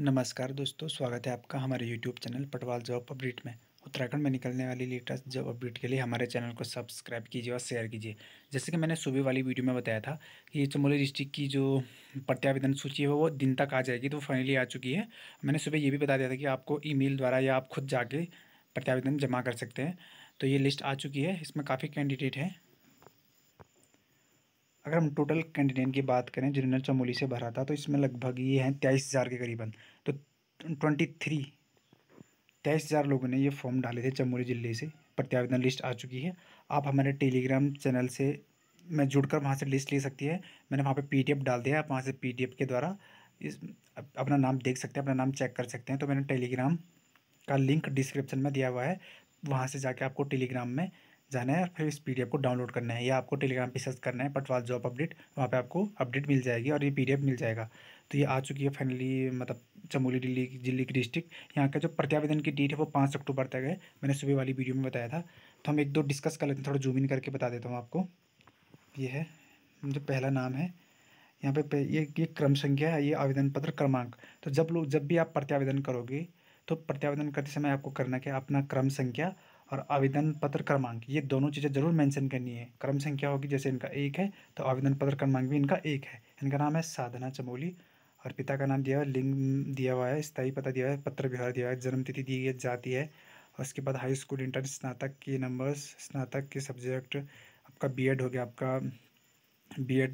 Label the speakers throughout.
Speaker 1: नमस्कार दोस्तों स्वागत है आपका हमारे YouTube channel Patwal job update में उत्तराखंड में निकलने वाली लेटेस्ट जॉब अपडेट के लिए हमारे चैनल को सब्सक्राइब कीजिए और शेयर कीजिए जैसे कि मैंने सुबह वाली वीडियो में बताया था कि ये चमोली डिस्ट्रिक्ट की जो प्रत्यावेदन सूची है वो दिन तक आ जाएगी तो फाइनली आ चुकी है मैंने सुबह ये भी बता दिया था कि आपको ई द्वारा या आप खुद जाके प्रत्यावेदन जमा कर सकते हैं तो ये लिस्ट आ चुकी है इसमें काफ़ी कैंडिडेट हैं अगर हम टोटल कैंडिडेट की बात करें जिन्होंने चमोली से भरा था तो इसमें लगभग ये हैं तेईस हज़ार के करीबन तो ट्वेंटी थ्री तेईस हज़ार लोगों ने ये फॉर्म डाले थे चमोली ज़िले से प्रत्यावेदन लिस्ट आ चुकी है आप हमारे टेलीग्राम चैनल से मैं जुड़कर वहाँ से लिस्ट ले सकती है मैंने वहाँ पे पीडीएफ डाल दिया आप वहाँ से पीडीएफ के द्वारा इस अपना नाम देख सकते हैं अपना नाम चेक कर सकते हैं तो मैंने टेलीग्राम का लिंक डिस्क्रिप्शन में दिया हुआ है वहाँ से जाके आपको टेलीग्राम में जाना है और फिर इस पी को डाउनलोड करना है या आपको टेलीग्राम पे सर्च करना है पटवाल जॉब अपडेट वहाँ पे आपको अपडेट मिल जाएगी और ये पी मिल जाएगा तो ये आ चुकी है फाइनली मतलब चमोली दिल्ली दिल्ली की डिस्ट्रिक्ट यहाँ का जो प्रत्यावेदन की डेट है वो पाँच अक्टूबर तक है मैंने सुबह वाली वीडियो में बताया था तो हम एक दो डिस्कस कर लेते हैं थोड़ा जूम इन करके बता देता हूँ आपको ये है जो पहला नाम है यहाँ पे ये ये क्रम संख्या है ये आवेदन पत्र क्रमांक तो जब लोग जब भी आप प्रत्यावेदन करोगे तो प्रत्यावेदन करते समय आपको करना क्या अपना क्रम संख्या और आवेदन पत्र क्रमांक ये दोनों चीज़ें जरूर मेंशन करनी है क्रम संख्या होगी जैसे इनका एक है तो आवेदन पत्र क्रमांक भी इनका एक है इनका नाम है साधना चमोली और पिता का नाम दिया हुआ है लिंग दिया हुआ है स्थायी पता दिया हुआ है पत्र व्यवहार दिया हुआ है जन्मतिथि दी गई जाती है उसके बाद हाई स्कूल इंटर स्नातक के नंबर्स स्नातक के सब्जेक्ट आपका बी हो गया आपका बी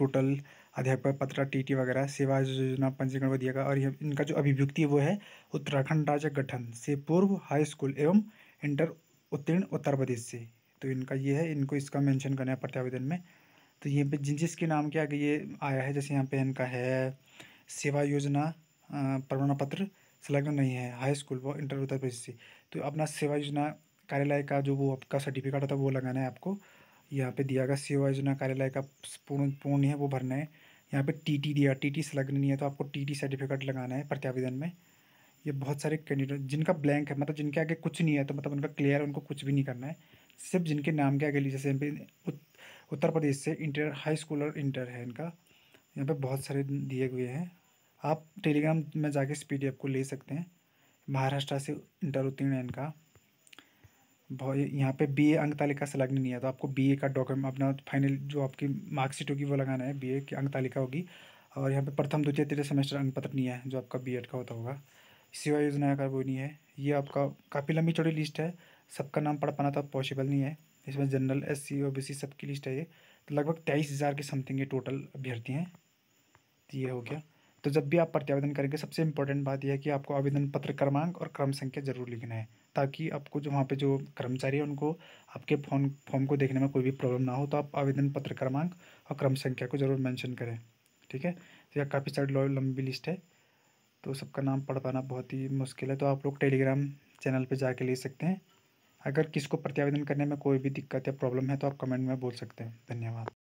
Speaker 1: टोटल अध्यापक पत्र टी वगैरह सेवा योजना पंजीकरण दिया गया और इनका जो अभिव्यक्ति वो है उत्तराखंड राज्य गठन से पूर्व हाई स्कूल एवं इंटर उत्तीर्ण उत्तर प्रदेश से तो इनका ये है इनको इसका मेंशन करना है प्रत्यावेदन में तो ये पे जिन जिसके नाम के आगे ये आया है जैसे यहाँ पे इनका है सेवा योजना प्रमाण पत्र संलग्न नहीं है हाई स्कूल व इंटर उत्तर प्रदेश से तो अपना सेवा योजना कार्यालय का जो वो आपका सर्टिफिकेट होता है वो लगाना है आपको यहाँ पे दिया गया सेवा योजना कार्यालय का पूर्ण पूर्ण है वो भरना है यहाँ पे टीटी दिया टीटी संलग्न नहीं है तो आपको टीटी सर्टिफिकेट लगाना है प्रत्यावेदन में ये बहुत सारे कैंडिडेट जिनका ब्लैंक है मतलब जिनके आगे कुछ नहीं है तो मतलब उनका क्लियर उनको कुछ भी नहीं करना है सिर्फ जिनके नाम के आगे लिए जैसे उत्तर प्रदेश से इंटर हाई स्कूल और इंटर है इनका यहाँ पे बहुत सारे दिए हुए हैं आप टेलीग्राम में जाके इस पी को ले सकते हैं महाराष्ट्र से इंटर उत्तीर्ण है इनका यहाँ पे बीए अंक तालिका से लगने नहीं है तो आपको बीए का डॉक्यूमेंट अपना फाइनल जो आपकी मार्कशीट होगी वो लगाना है बीए की अंक तालिका होगी और यहाँ पे प्रथम द्वितीय तृतीय सेमेस्टर अंक पत्र नहीं है जो आपका बीएड का होता होगा सेवा योजना का वो नहीं है ये आपका काफ़ी लंबी चौड़ी लिस्ट है सबका नाम पढ़ पाना तो पॉसिबल नहीं है इसमें general S C O B C सबकी लिस्ट है ये तो लगभग तेईस हज़ार के समथिंग ये टोटल अभ्यर्थी हैं तो ये हो गया तो जब भी आप प्रत्यावेदन करेंगे सबसे इम्पोर्टेंट बात यह है कि आपको आवेदन पत्र क्रमांक और क्रम संख्या जरूर लिखना है ताकि आपको जो वहाँ पे जो कर्मचारी है उनको आपके फॉर्म फॉर्म को देखने में कोई भी प्रॉब्लम ना हो तो आप आवेदन पत्र क्रमांक और क्रम संख्या को जरूर मैंशन करें ठीक है तो यह काफ़ी सारी लंबी लिस्ट है तो सबका नाम पढ़ पाना बहुत ही मुश्किल है तो आप लोग टेलीग्राम चैनल पर जाके ले सकते हैं अगर किसको प्रत्यावेदन करने में कोई भी दिक्कत या प्रॉब्लम है तो आप कमेंट में बोल सकते हैं धन्यवाद